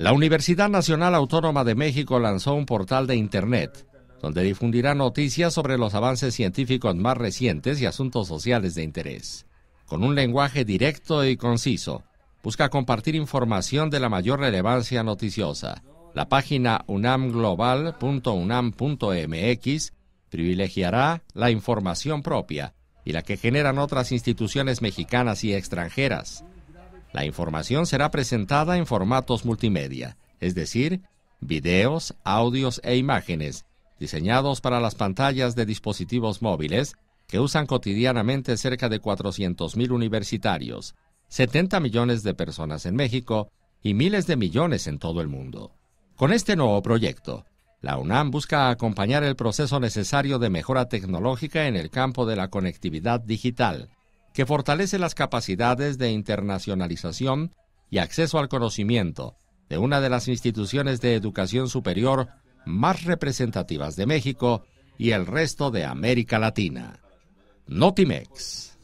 La Universidad Nacional Autónoma de México lanzó un portal de Internet donde difundirá noticias sobre los avances científicos más recientes y asuntos sociales de interés. Con un lenguaje directo y conciso, busca compartir información de la mayor relevancia noticiosa. La página unamglobal.unam.mx privilegiará la información propia y la que generan otras instituciones mexicanas y extranjeras. La información será presentada en formatos multimedia, es decir, videos, audios e imágenes, diseñados para las pantallas de dispositivos móviles que usan cotidianamente cerca de 400.000 universitarios, 70 millones de personas en México y miles de millones en todo el mundo. Con este nuevo proyecto, la UNAM busca acompañar el proceso necesario de mejora tecnológica en el campo de la conectividad digital, que fortalece las capacidades de internacionalización y acceso al conocimiento de una de las instituciones de educación superior más representativas de México y el resto de América Latina. Notimex.